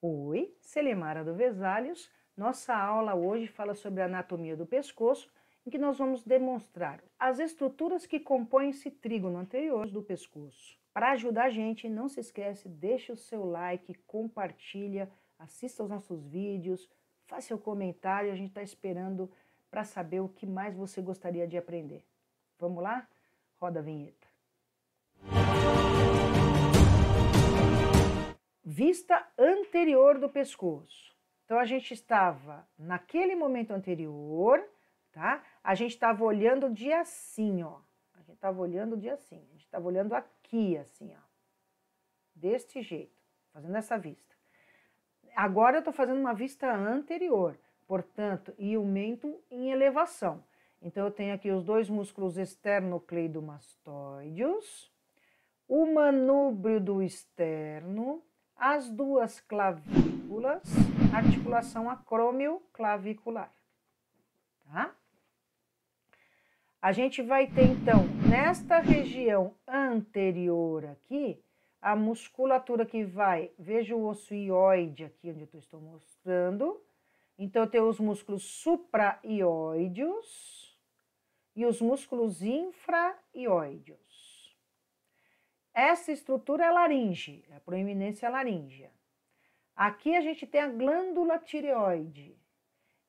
Oi, Selemara do Vesalhos. Nossa aula hoje fala sobre a anatomia do pescoço, em que nós vamos demonstrar as estruturas que compõem esse trígono anterior do pescoço. Para ajudar a gente, não se esquece, deixa o seu like, compartilha, assista aos nossos vídeos, faça seu comentário, a gente está esperando para saber o que mais você gostaria de aprender. Vamos lá? Roda a vinheta. vista anterior do pescoço. Então a gente estava naquele momento anterior, tá? A gente estava olhando de assim, ó. A gente estava olhando de assim. A gente estava olhando aqui, assim, ó. Deste jeito, fazendo essa vista. Agora eu estou fazendo uma vista anterior, portanto, e o mento em elevação. Então eu tenho aqui os dois músculos esternocleidomastoides, o manúbrio do externo, as duas clavículas, articulação acrômio-clavicular. Tá? A gente vai ter, então, nesta região anterior aqui, a musculatura que vai, veja o osso ióide aqui, onde eu estou mostrando. Então, eu tenho os músculos supraioides e os músculos infraioides. Essa estrutura é laringe, é a proeminência laríngea. Aqui a gente tem a glândula tireoide.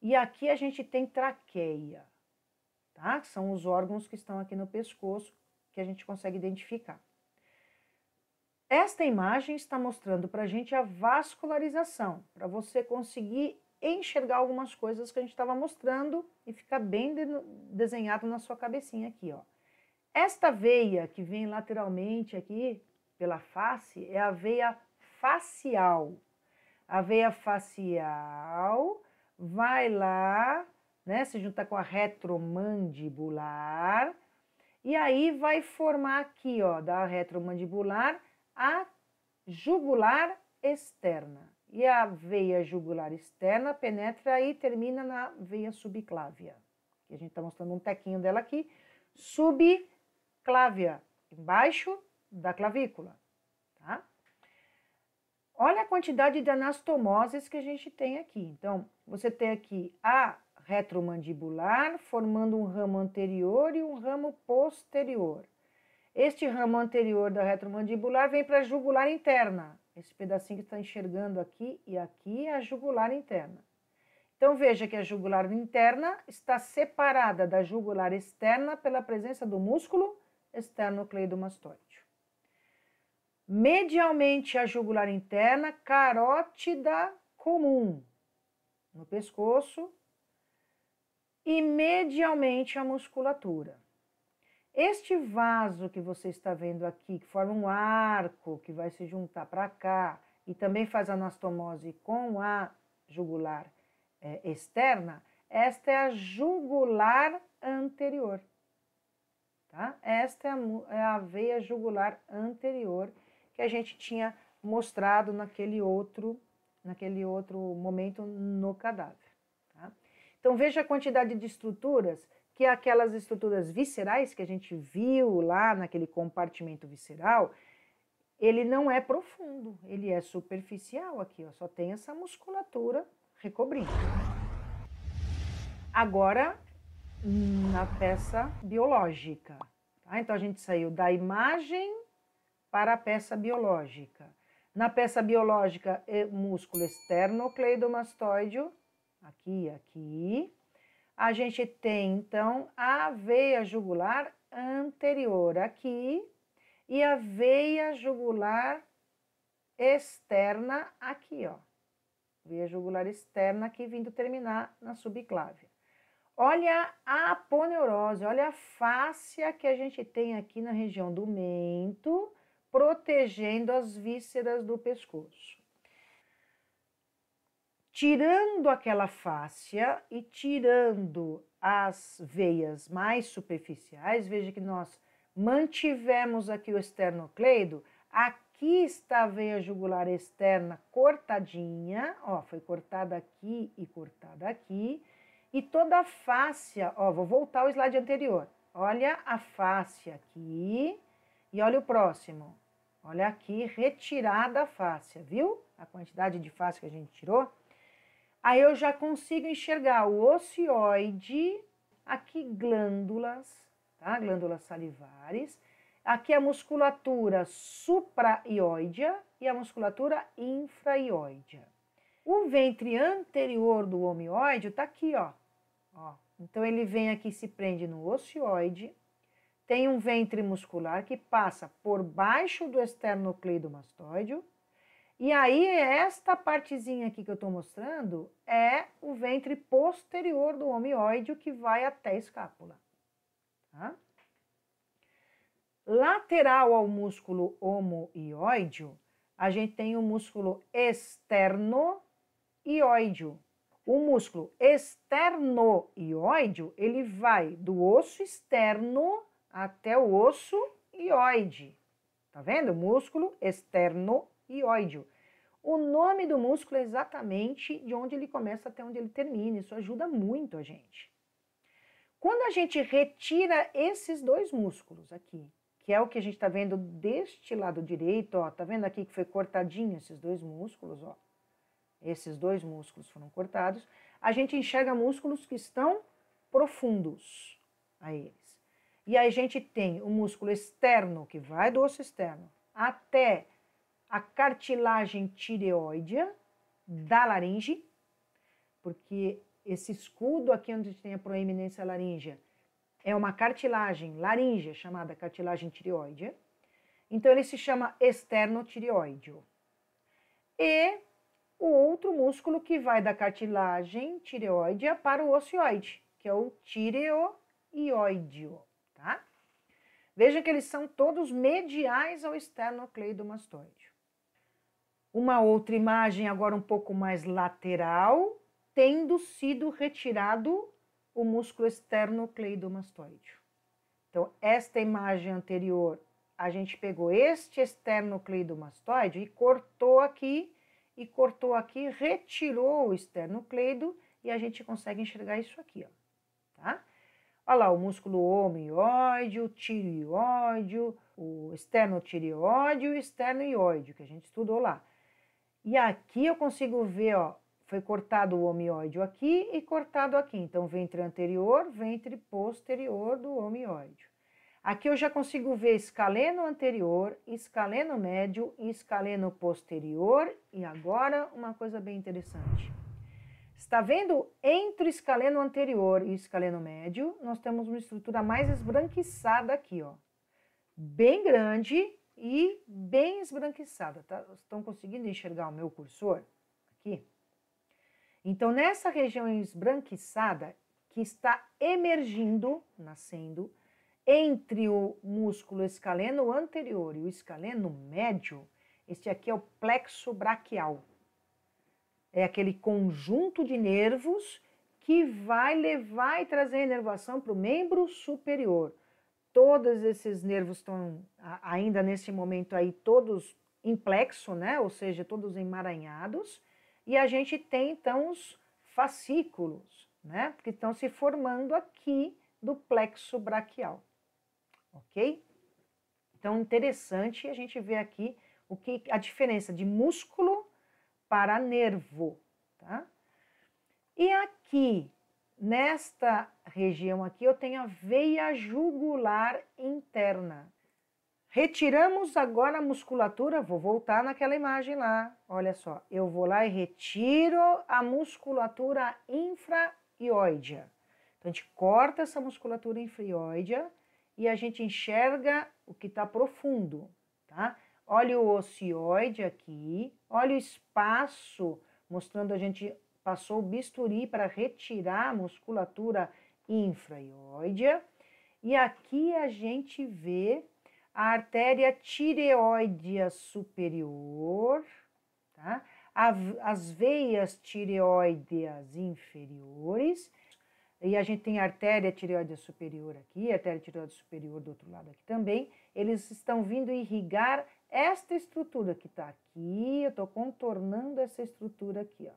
E aqui a gente tem traqueia, tá? Que são os órgãos que estão aqui no pescoço que a gente consegue identificar. Esta imagem está mostrando para a gente a vascularização, para você conseguir enxergar algumas coisas que a gente estava mostrando e ficar bem de desenhado na sua cabecinha aqui, ó. Esta veia que vem lateralmente aqui pela face é a veia facial. A veia facial vai lá, né, se junta com a retromandibular e aí vai formar aqui, ó, da retromandibular a jugular externa. E a veia jugular externa penetra e termina na veia subclávia. que a gente está mostrando um tequinho dela aqui, subclávia clávia, embaixo da clavícula. Tá? Olha a quantidade de anastomoses que a gente tem aqui. Então, você tem aqui a retromandibular, formando um ramo anterior e um ramo posterior. Este ramo anterior da retromandibular vem para a jugular interna. Esse pedacinho que está enxergando aqui e aqui é a jugular interna. Então veja que a jugular interna está separada da jugular externa pela presença do músculo esternocleidomastoide. Medialmente a jugular interna, carótida comum no pescoço e medialmente a musculatura. Este vaso que você está vendo aqui, que forma um arco que vai se juntar para cá e também faz anastomose com a jugular é, externa, esta é a jugular anterior. Tá? Esta é a, é a veia jugular anterior que a gente tinha mostrado naquele outro, naquele outro momento no cadáver. Tá? Então veja a quantidade de estruturas que é aquelas estruturas viscerais que a gente viu lá naquele compartimento visceral, ele não é profundo, ele é superficial aqui, ó, só tem essa musculatura recobrindo. Agora na peça biológica. Tá? Então a gente saiu da imagem para a peça biológica. Na peça biológica, é músculo esternocleidomastoideo, aqui, aqui. A gente tem então a veia jugular anterior aqui e a veia jugular externa aqui, ó. Veia jugular externa aqui vindo terminar na subclávia. Olha a aponeurose, olha a fáscia que a gente tem aqui na região do mento, protegendo as vísceras do pescoço. Tirando aquela fáscia e tirando as veias mais superficiais, veja que nós mantivemos aqui o esternocleido, aqui está a veia jugular externa cortadinha, ó, foi cortada aqui e cortada aqui, e toda a fáscia, ó, vou voltar ao slide anterior. Olha a fáscia aqui e olha o próximo. Olha aqui, retirada a fáscia, viu? A quantidade de fáscia que a gente tirou. Aí eu já consigo enxergar o ocioide, aqui glândulas, tá? Glândulas salivares. Aqui a musculatura supraioidea e a musculatura infraioidea. O ventre anterior do homioide está aqui, ó. Ó. Então, ele vem aqui se prende no ocioide, tem um ventre muscular que passa por baixo do esternocleidomastoideo, e aí esta partezinha aqui que eu estou mostrando é o ventre posterior do homioide que vai até a escápula. Tá? Lateral ao músculo homoioide, a gente tem o músculo externo-ioide, o músculo externoioide, ele vai do osso externo até o osso ioide. Tá vendo? Músculo externoioide. O nome do músculo é exatamente de onde ele começa até onde ele termina. Isso ajuda muito a gente. Quando a gente retira esses dois músculos aqui, que é o que a gente está vendo deste lado direito, ó, tá vendo aqui que foi cortadinho esses dois músculos, ó esses dois músculos foram cortados, a gente enxerga músculos que estão profundos a eles. E a gente tem o músculo externo, que vai do osso externo até a cartilagem tireoidea da laringe, porque esse escudo aqui onde tem a proeminência laríngea é uma cartilagem laríngea chamada cartilagem tireoide. Então ele se chama externo tireoide. E o outro músculo que vai da cartilagem tireoidea para o ocioide, que é o tireoideo, tá? Veja que eles são todos mediais ao esternocleidomastoide. Uma outra imagem, agora um pouco mais lateral, tendo sido retirado o músculo esternocleidomastoide. Então, esta imagem anterior, a gente pegou este esternocleidomastoide e cortou aqui e cortou aqui, retirou o esternocleido e a gente consegue enxergar isso aqui, ó, tá? Olha lá, o músculo homioide, o tireoide, o externotireoide e o externoioide, que a gente estudou lá. E aqui eu consigo ver, ó, foi cortado o homióide aqui e cortado aqui. Então, ventre anterior, ventre posterior do homióide. Aqui eu já consigo ver escaleno anterior, escaleno médio, escaleno posterior e agora uma coisa bem interessante. Está vendo? Entre o escaleno anterior e o escaleno médio, nós temos uma estrutura mais esbranquiçada aqui, ó. Bem grande e bem esbranquiçada, tá? Estão conseguindo enxergar o meu cursor aqui? Então, nessa região esbranquiçada que está emergindo, nascendo, entre o músculo escaleno anterior e o escaleno médio, este aqui é o plexo braquial. É aquele conjunto de nervos que vai levar e trazer a inervação para o membro superior. Todos esses nervos estão ainda nesse momento aí todos em plexo, né? Ou seja, todos emaranhados. E a gente tem então os fascículos, né? Que estão se formando aqui do plexo braquial ok? Então, interessante a gente ver aqui o que a diferença de músculo para nervo, tá? E aqui, nesta região aqui, eu tenho a veia jugular interna. Retiramos agora a musculatura, vou voltar naquela imagem lá. Olha só, eu vou lá e retiro a musculatura infraioidea. Então, a gente corta essa musculatura infraioidea e a gente enxerga o que está profundo, tá? Olha o ocioide aqui, olha o espaço, mostrando a gente passou o bisturi para retirar a musculatura infraioidea. E aqui a gente vê a artéria tireoidea superior, tá? as veias tireoideas inferiores e a gente tem a artéria tireoide superior aqui, a artéria tireoide superior do outro lado aqui também, eles estão vindo irrigar esta estrutura que está aqui, eu estou contornando essa estrutura aqui, ó.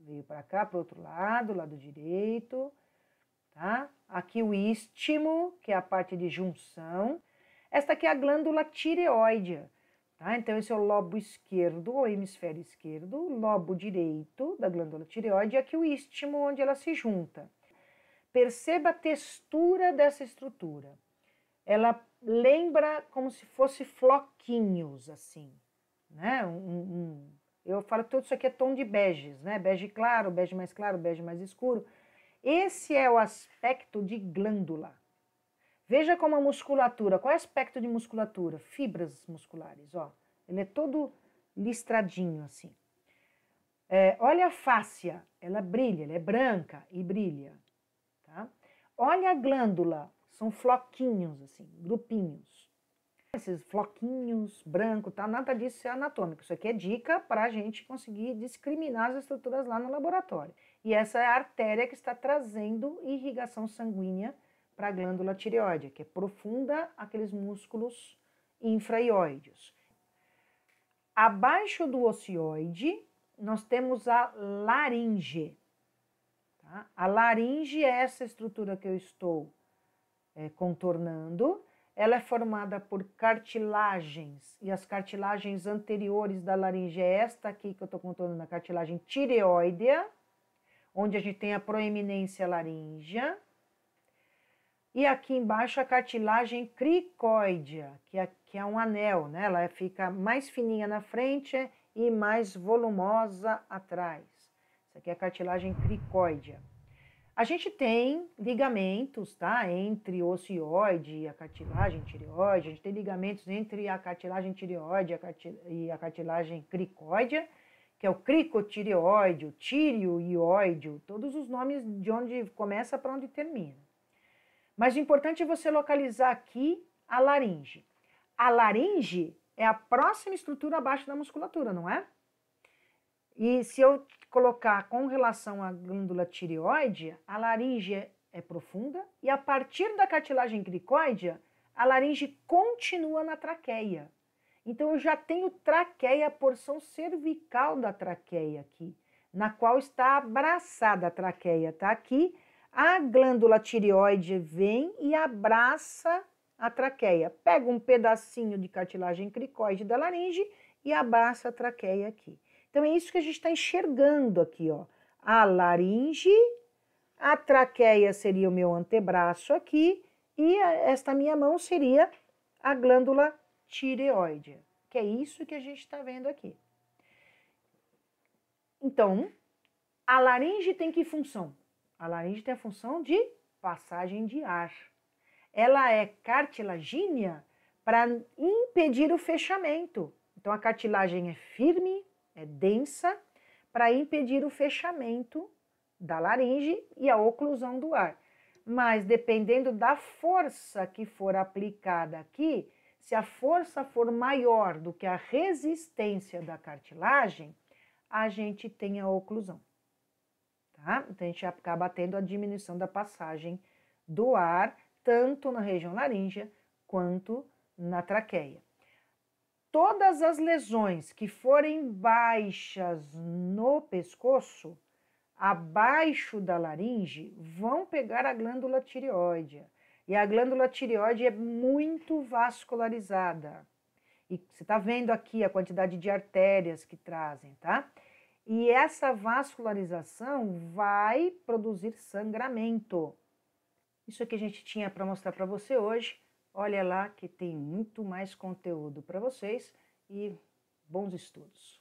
Veio para cá, para o outro lado, lado direito, tá? Aqui o istmo, que é a parte de junção. Esta aqui é a glândula tireoide, tá? Então esse é o lobo esquerdo, ou hemisfério esquerdo, lobo direito da glândula tireoide, e aqui o istmo, onde ela se junta. Perceba a textura dessa estrutura. Ela lembra como se fosse floquinhos, assim, né? Um, um, eu falo tudo isso aqui é tom de beges, né? Bege claro, bege mais claro, bege mais escuro. Esse é o aspecto de glândula. Veja como a musculatura, qual é o aspecto de musculatura? Fibras musculares, ó. Ele é todo listradinho assim. É, olha a fáscia, ela brilha, ela é branca e brilha. Olha a glândula, são floquinhos, assim, grupinhos. Esses floquinhos branco, tá? Nada disso é anatômico. Isso aqui é dica para a gente conseguir discriminar as estruturas lá no laboratório. E essa é a artéria que está trazendo irrigação sanguínea para a glândula tireoide, que é profunda aqueles músculos infraioides. Abaixo do ocioide, nós temos a laringe, Tá? A laringe é essa estrutura que eu estou é, contornando. Ela é formada por cartilagens e as cartilagens anteriores da laringe é esta aqui que eu estou contornando, a cartilagem tireoidea, onde a gente tem a proeminência laríngea. E aqui embaixo a cartilagem cricoidea, que é, que é um anel, né? Ela fica mais fininha na frente e mais volumosa atrás. Essa aqui é a cartilagem cricóidea. A gente tem ligamentos, tá? Entre o e a cartilagem tireoide. A gente tem ligamentos entre a cartilagem tireoide e a cartilagem cricóidea, que é o cricotireoide, o tireoide, todos os nomes de onde começa para onde termina. Mas o importante é você localizar aqui a laringe. A laringe é a próxima estrutura abaixo da musculatura, não é? E se eu colocar com relação à glândula tireoide, a laringe é profunda e a partir da cartilagem glicóidea, a laringe continua na traqueia. Então eu já tenho traqueia, a porção cervical da traqueia aqui, na qual está abraçada a traqueia, tá aqui. A glândula tireoide vem e abraça a traqueia. Pega um pedacinho de cartilagem cricoide da laringe e abraça a traqueia aqui. Então é isso que a gente está enxergando aqui, ó. A laringe, a traqueia seria o meu antebraço aqui, e esta minha mão seria a glândula tireoide, que é isso que a gente está vendo aqui. Então, a laringe tem que função? A laringe tem a função de passagem de ar. Ela é cartilagínea para impedir o fechamento. Então, a cartilagem é firme, é densa para impedir o fechamento da laringe e a oclusão do ar. Mas dependendo da força que for aplicada aqui, se a força for maior do que a resistência da cartilagem, a gente tem a oclusão. Tá? Então a gente acaba tendo a diminuição da passagem do ar, tanto na região laríngea quanto na traqueia todas as lesões que forem baixas no pescoço, abaixo da laringe, vão pegar a glândula tireoide. E a glândula tireoide é muito vascularizada. E você está vendo aqui a quantidade de artérias que trazem, tá? E essa vascularização vai produzir sangramento. Isso que a gente tinha para mostrar para você hoje. Olha lá que tem muito mais conteúdo para vocês e bons estudos.